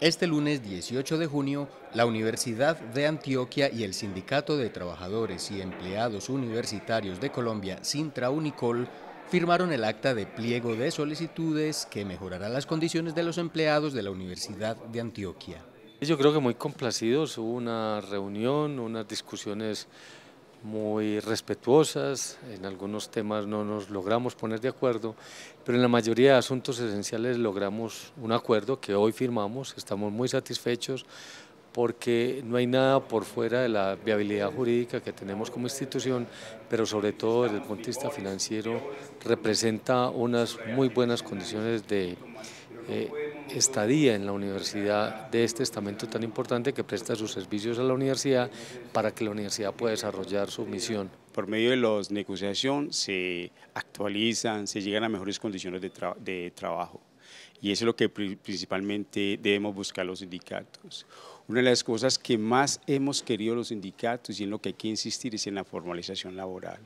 Este lunes 18 de junio, la Universidad de Antioquia y el Sindicato de Trabajadores y Empleados Universitarios de Colombia, Sintra Unicol, firmaron el acta de pliego de solicitudes que mejorará las condiciones de los empleados de la Universidad de Antioquia. Yo creo que muy complacidos, hubo una reunión, unas discusiones muy respetuosas, en algunos temas no nos logramos poner de acuerdo, pero en la mayoría de asuntos esenciales logramos un acuerdo que hoy firmamos, estamos muy satisfechos porque no hay nada por fuera de la viabilidad jurídica que tenemos como institución, pero sobre todo desde el punto de vista financiero representa unas muy buenas condiciones de eh, estadía en la universidad de este estamento tan importante que presta sus servicios a la universidad para que la universidad pueda desarrollar su misión. Por medio de los negociación se actualizan, se llegan a mejores condiciones de, de trabajo y eso es lo que principalmente debemos buscar los sindicatos. Una de las cosas que más hemos querido los sindicatos y en lo que hay que insistir es en la formalización laboral,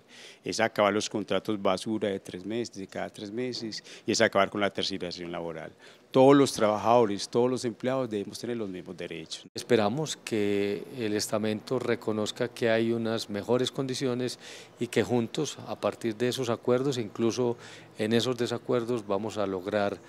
es acabar los contratos basura de tres meses, de cada tres meses, y es acabar con la acción laboral. Todos los trabajadores, todos los empleados debemos tener los mismos derechos. Esperamos que el estamento reconozca que hay unas mejores condiciones y que juntos, a partir de esos acuerdos, incluso en esos desacuerdos, vamos a lograr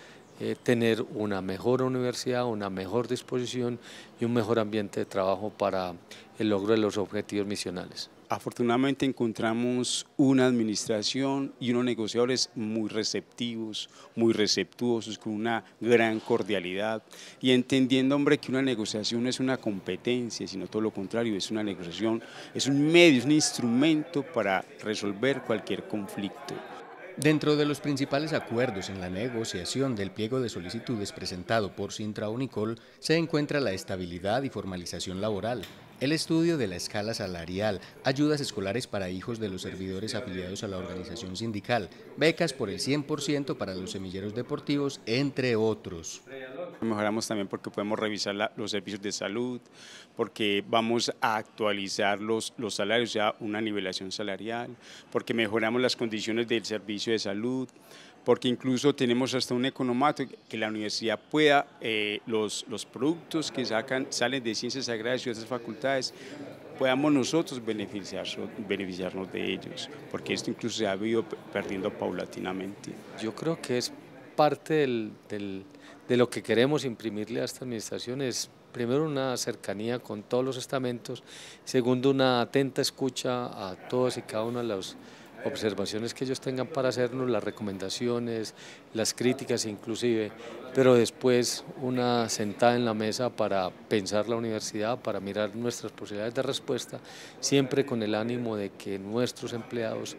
eh, tener una mejor universidad, una mejor disposición y un mejor ambiente de trabajo para el logro de los objetivos misionales. Afortunadamente encontramos una administración y unos negociadores muy receptivos, muy receptuosos, con una gran cordialidad y entendiendo, hombre, que una negociación no es una competencia, sino todo lo contrario, es una negociación, es un medio, es un instrumento para resolver cualquier conflicto. Dentro de los principales acuerdos en la negociación del pliego de solicitudes presentado por Sintra Unicol se encuentra la estabilidad y formalización laboral, el estudio de la escala salarial, ayudas escolares para hijos de los servidores afiliados a la organización sindical, becas por el 100% para los semilleros deportivos, entre otros. Mejoramos también porque podemos revisar los servicios de salud, porque vamos a actualizar los, los salarios, ya una nivelación salarial, porque mejoramos las condiciones del servicio de salud, porque incluso tenemos hasta un economato que la universidad pueda, eh, los, los productos que sacan, salen de ciencias agrarias y otras facultades, podamos nosotros beneficiarnos, beneficiarnos de ellos, porque esto incluso se ha ido perdiendo paulatinamente. Yo creo que es parte de lo que queremos imprimirle a esta administración es, primero, una cercanía con todos los estamentos, segundo, una atenta escucha a todas y cada una de las observaciones que ellos tengan para hacernos, las recomendaciones, las críticas inclusive, pero después una sentada en la mesa para pensar la universidad, para mirar nuestras posibilidades de respuesta, siempre con el ánimo de que nuestros empleados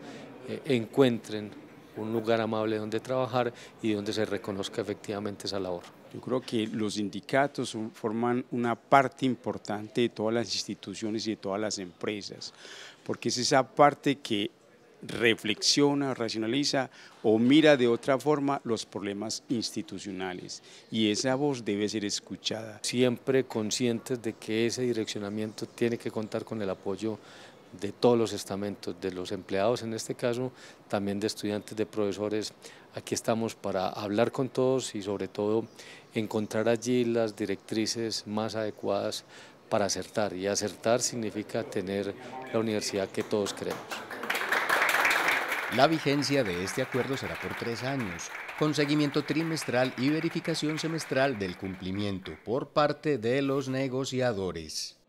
eh, encuentren un lugar amable donde trabajar y donde se reconozca efectivamente esa labor. Yo creo que los sindicatos forman una parte importante de todas las instituciones y de todas las empresas, porque es esa parte que reflexiona, racionaliza o mira de otra forma los problemas institucionales. Y esa voz debe ser escuchada. Siempre conscientes de que ese direccionamiento tiene que contar con el apoyo de todos los estamentos, de los empleados en este caso, también de estudiantes, de profesores. Aquí estamos para hablar con todos y sobre todo encontrar allí las directrices más adecuadas para acertar. Y acertar significa tener la universidad que todos queremos. La vigencia de este acuerdo será por tres años, con seguimiento trimestral y verificación semestral del cumplimiento por parte de los negociadores.